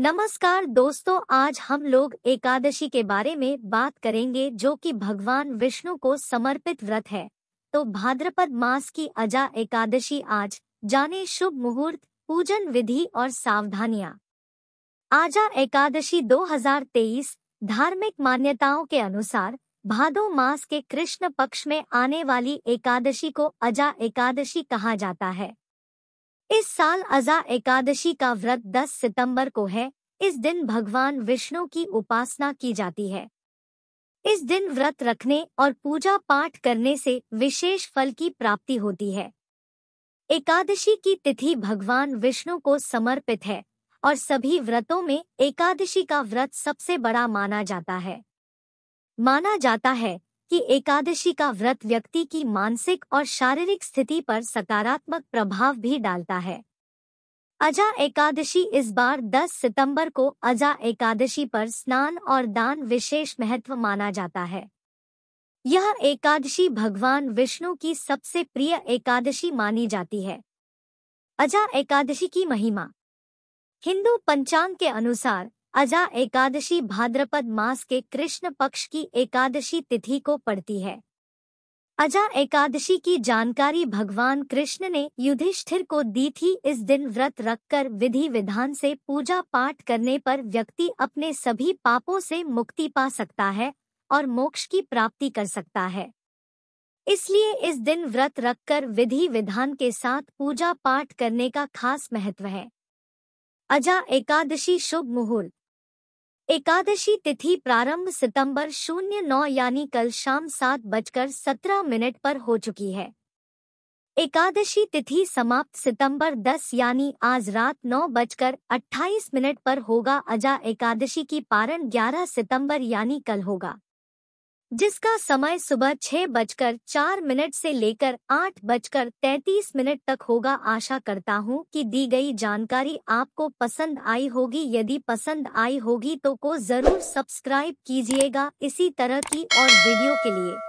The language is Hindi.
नमस्कार दोस्तों आज हम लोग एकादशी के बारे में बात करेंगे जो कि भगवान विष्णु को समर्पित व्रत है तो भाद्रपद मास की अजा एकादशी आज जाने शुभ मुहूर्त पूजन विधि और सावधानियां आजा एकादशी 2023 धार्मिक मान्यताओं के अनुसार भादो मास के कृष्ण पक्ष में आने वाली एकादशी को अजा एकादशी कहा जाता है इस साल अजा एकादशी का व्रत 10 सितंबर को है इस दिन भगवान विष्णु की उपासना की जाती है इस दिन व्रत रखने और पूजा पाठ करने से विशेष फल की प्राप्ति होती है एकादशी की तिथि भगवान विष्णु को समर्पित है और सभी व्रतों में एकादशी का व्रत सबसे बड़ा माना जाता है माना जाता है कि एकादशी का व्रत व्यक्ति की मानसिक और शारीरिक स्थिति पर सकारात्मक प्रभाव भी डालता है अजा एकादशी इस बार 10 सितंबर को अजा एकादशी पर स्नान और दान विशेष महत्व माना जाता है यह एकादशी भगवान विष्णु की सबसे प्रिय एकादशी मानी जाती है अजा एकादशी की महिमा हिंदू पंचांग के अनुसार अजा एकादशी भाद्रपद मास के कृष्ण पक्ष की एकादशी तिथि को पड़ती है अजा एकादशी की जानकारी भगवान कृष्ण ने युधिष्ठिर को दी थी इस दिन व्रत रखकर विधि विधान से पूजा पाठ करने पर व्यक्ति अपने सभी पापों से मुक्ति पा सकता है और मोक्ष की प्राप्ति कर सकता है इसलिए इस दिन व्रत रखकर विधि विधान के साथ पूजा पाठ करने का खास महत्व है अजा एकादशी शुभ मुहूर्त एकादशी तिथि प्रारंभ सितंबर शून्य नौ यानी कल शाम सात बजकर सत्रह मिनट पर हो चुकी है एकादशी तिथि समाप्त सितंबर दस यानी आज रात नौ बजकर अट्ठाईस मिनट पर होगा अजा एकादशी की पारण ग्यारह सितंबर यानी कल होगा जिसका समय सुबह छह बजकर चार मिनट से लेकर आठ बजकर तैतीस मिनट तक होगा आशा करता हूँ कि दी गई जानकारी आपको पसंद आई होगी यदि पसंद आई होगी तो को जरूर सब्सक्राइब कीजिएगा इसी तरह की और वीडियो के लिए